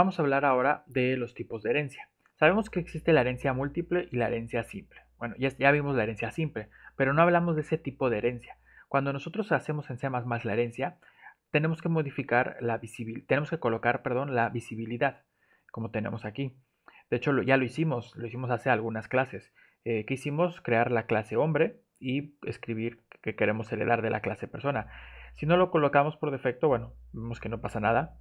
Vamos a hablar ahora de los tipos de herencia. Sabemos que existe la herencia múltiple y la herencia simple. Bueno, ya, vimos la herencia simple, pero no hablamos de ese tipo de herencia. Cuando nosotros hacemos en C++ la herencia, tenemos que modificar la visibilidad, tenemos que colocar, perdón, la visibilidad, como tenemos aquí. De hecho, ya lo hicimos, lo hicimos hace algunas clases. Eh, que hicimos? Crear la clase hombre y escribir que queremos heredar de la clase persona. Si no lo colocamos por defecto, bueno, vemos que no pasa nada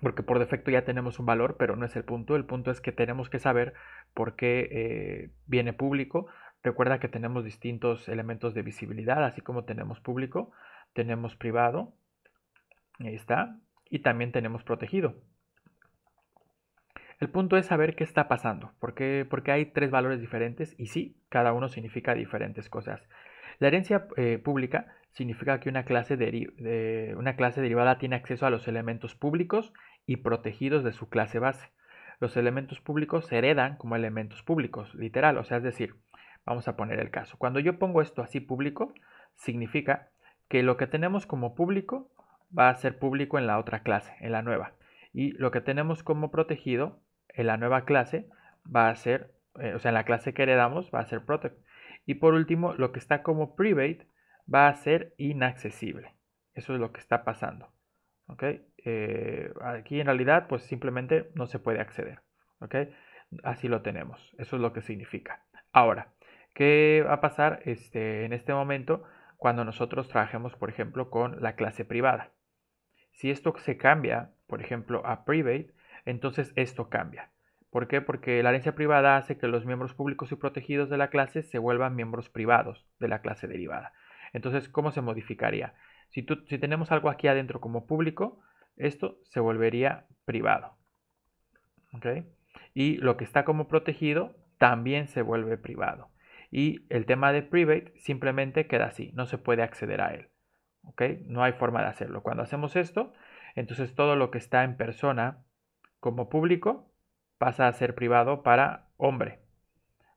porque por defecto ya tenemos un valor, pero no es el punto. El punto es que tenemos que saber por qué eh, viene público. Recuerda que tenemos distintos elementos de visibilidad, así como tenemos público, tenemos privado, ahí está, y también tenemos protegido. El punto es saber qué está pasando, porque, porque hay tres valores diferentes y sí, cada uno significa diferentes cosas. La herencia eh, pública significa que una clase, una clase derivada tiene acceso a los elementos públicos y protegidos de su clase base. Los elementos públicos se heredan como elementos públicos, literal, o sea, es decir, vamos a poner el caso. Cuando yo pongo esto así público, significa que lo que tenemos como público va a ser público en la otra clase, en la nueva. Y lo que tenemos como protegido en la nueva clase va a ser, eh, o sea, en la clase que heredamos va a ser protect. Y por último, lo que está como private va a ser inaccesible. Eso es lo que está pasando. Eh, aquí en realidad pues simplemente no se puede acceder. Así lo tenemos. Eso es lo que significa. Ahora, ¿qué va a pasar este, en este momento cuando nosotros trabajemos, por ejemplo, con la clase privada? Si esto se cambia, por ejemplo, a private, entonces esto cambia. ¿Por qué? Porque la herencia privada hace que los miembros públicos y protegidos de la clase se vuelvan miembros privados de la clase derivada. Entonces, ¿cómo se modificaría? Si, tenemos algo aquí adentro como público, esto se volvería privado. Y lo que está como protegido también se vuelve privado. Y el tema de private simplemente queda así, no se puede acceder a él. ¿ok? No hay forma de hacerlo. Cuando hacemos esto, entonces todo lo que está en persona como público pasa a ser privado para hombre.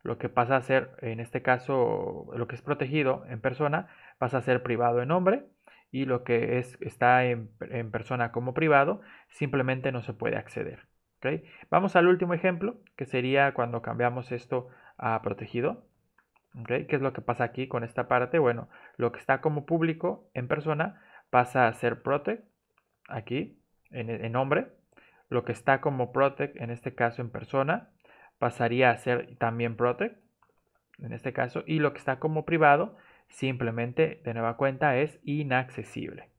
Lo que pasa a ser, en este caso, lo que es protegido en persona, pasa a ser privado en hombre y lo que es, está en, persona como privado simplemente no se puede acceder. Vamos al último ejemplo, que sería cuando cambiamos esto a protegido. ¿Qué es lo que pasa aquí con esta parte? Bueno, lo que está como público en persona pasa a ser protect aquí en, en nombre lo que está como protect, en este caso en persona, pasaría a ser también protect, en este caso, y lo que está como privado, simplemente de nueva cuenta es inaccesible,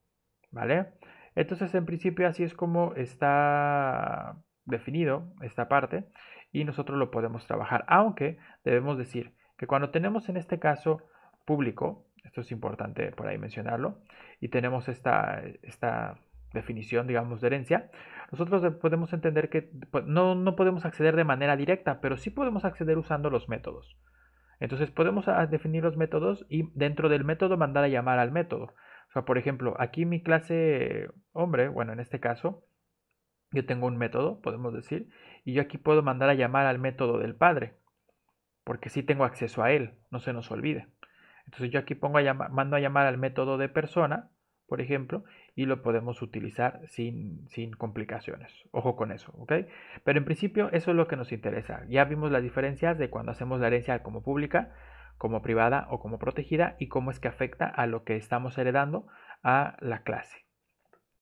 ¿vale? Entonces, en principio, así es como está definido esta parte y nosotros lo podemos trabajar, aunque debemos decir que cuando tenemos en este caso público, esto es importante por ahí mencionarlo, y tenemos esta, esta definición, digamos, de herencia, nosotros podemos entender que no, podemos acceder de manera directa, pero sí podemos acceder usando los métodos. Entonces podemos ah, definir los métodos y dentro del método mandar a llamar al método. O sea, por ejemplo, aquí mi clase hombre, bueno, en este caso, yo tengo un método, podemos decir, y yo aquí puedo mandar a llamar al método del padre, porque sí tengo acceso a él, no se nos olvide. Entonces yo aquí pongo a mando a llamar al método de persona por ejemplo, y lo podemos utilizar sin, complicaciones. Ojo con eso, ¿ok? Pero en principio eso es lo que nos interesa. Ya vimos las diferencias de cuando hacemos la herencia como pública, como privada o como protegida y cómo es que afecta a lo que estamos heredando a la clase.